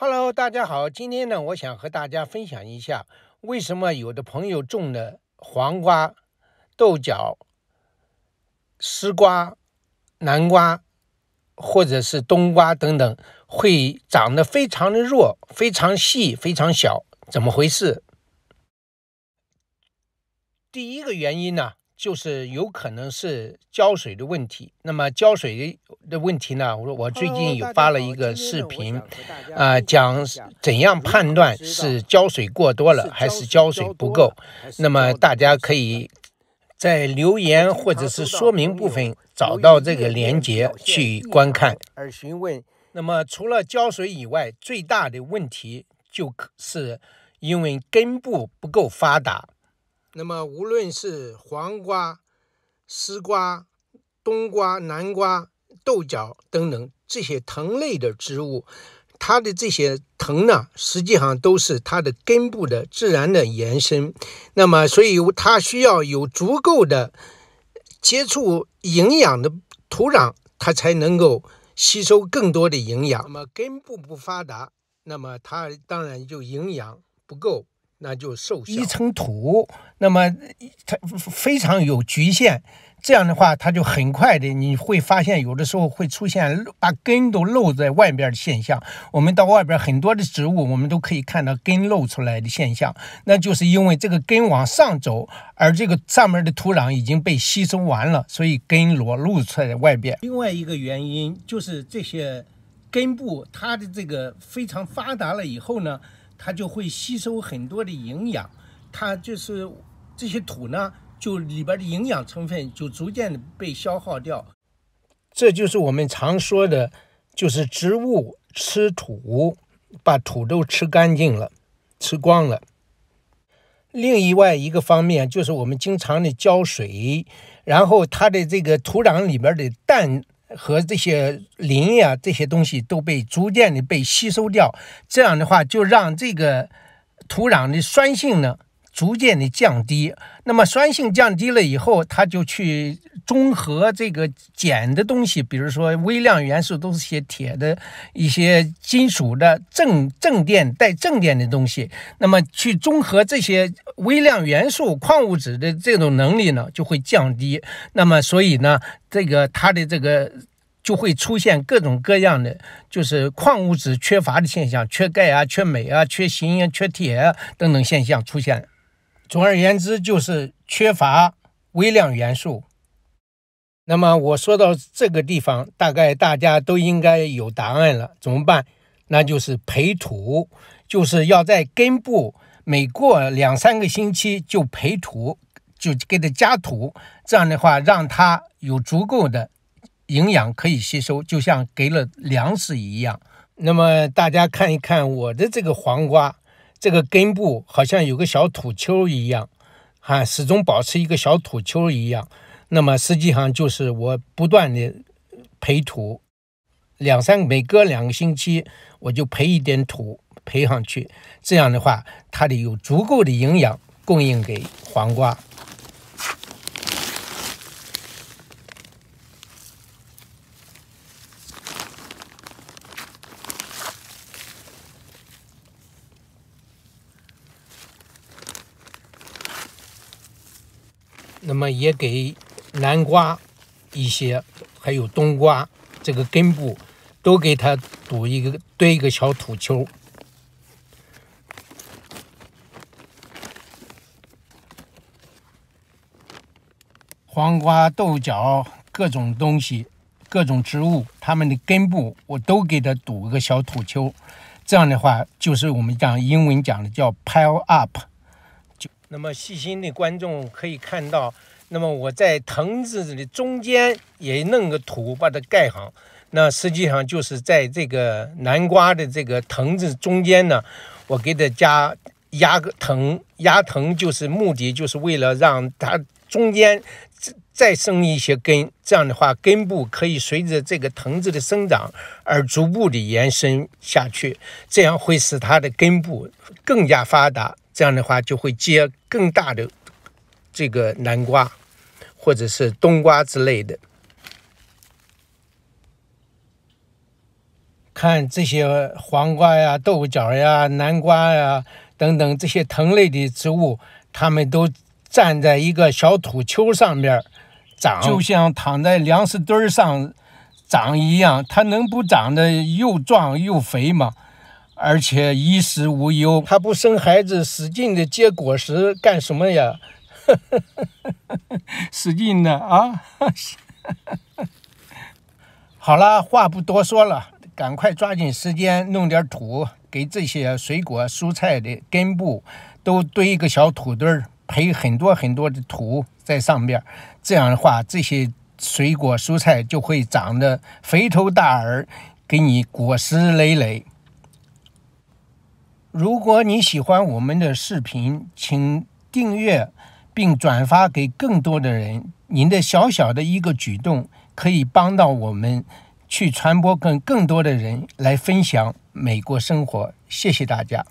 Hello，大家好，今天呢，我想和大家分享一下，为什么有的朋友种的黄瓜、豆角、丝瓜、南瓜，或者是冬瓜等等，会长得非常的弱，非常细，非常小，怎么回事？第一个原因呢？就是有可能是浇水的问题。那么浇水的问题呢？我说我最近有发了一个视频，啊，讲怎样判断是浇水过多了还是浇水不够。那么大家可以，在留言或者是说明部分找到这个链接去观看。而询问，那么除了浇水以外，最大的问题就是因为根部不够发达。那么，无论是黄瓜、丝瓜、冬瓜、南瓜、豆角等等这些藤类的植物，它的这些藤呢，实际上都是它的根部的自然的延伸。那么，所以它需要有足够的接触营养的土壤，它才能够吸收更多的营养。那么，根部不发达，那么它当然就营养不够。那就受一层土，那么它非常有局限。这样的话，它就很快的，你会发现有的时候会出现把根都露在外边的现象。我们到外边很多的植物，我们都可以看到根露出来的现象。那就是因为这个根往上走，而这个上面的土壤已经被吸收完了，所以根裸露出来外边。另外一个原因就是这些根部它的这个非常发达了以后呢。它就会吸收很多的营养，它就是这些土呢，就里边的营养成分就逐渐的被消耗掉，这就是我们常说的，就是植物吃土，把土都吃干净了，吃光了。另一外一个方面就是我们经常的浇水，然后它的这个土壤里边的氮。和这些磷呀，这些东西都被逐渐的被吸收掉，这样的话就让这个土壤的酸性呢逐渐的降低。那么酸性降低了以后，它就去。中和这个碱的东西，比如说微量元素，都是些铁的一些金属的正正电带正电的东西。那么去中和这些微量元素矿物质的这种能力呢，就会降低。那么所以呢，这个它的这个就会出现各种各样的就是矿物质缺乏的现象，缺钙啊、缺镁啊、缺锌啊、缺铁等等现象出现。总而言之，就是缺乏微量元素。那么我说到这个地方，大概大家都应该有答案了。怎么办？那就是培土，就是要在根部每过两三个星期就培土，就给它加土。这样的话，让它有足够的营养可以吸收，就像给了粮食一样。那么大家看一看我的这个黄瓜，这个根部好像有个小土丘一样，啊，始终保持一个小土丘一样。那么实际上就是我不断的培土，两三每隔两个星期我就培一点土培上去，这样的话它得有足够的营养供应给黄瓜。那么也给。南瓜一些，还有冬瓜，这个根部都给它堵一个堆一个小土丘。黄瓜、豆角各种东西、各种植物，它们的根部我都给它堵一个小土丘。这样的话，就是我们讲英文讲的叫 pile up。就那么细心的观众可以看到。那么我在藤子的中间也弄个土把它盖上，那实际上就是在这个南瓜的这个藤子中间呢，我给它加压个藤压藤，就是目的就是为了让它中间再再生一些根，这样的话根部可以随着这个藤子的生长而逐步的延伸下去，这样会使它的根部更加发达，这样的话就会结更大的这个南瓜。或者是冬瓜之类的，看这些黄瓜呀、豆角呀、南瓜呀等等这些藤类的植物，它们都站在一个小土丘上面长，就像躺在粮食堆上长一样，它能不长得又壮又肥吗？而且衣食无忧，它不生孩子，使劲的结果实干什么呀？使劲的啊！好了，话不多说了，赶快抓紧时间弄点土，给这些水果蔬菜的根部都堆一个小土堆儿，培很多很多的土在上面。这样的话，这些水果蔬菜就会长得肥头大耳，给你果实累累。如果你喜欢我们的视频，请订阅。并转发给更多的人，您的小小的一个举动可以帮到我们，去传播更更多的人来分享美国生活。谢谢大家。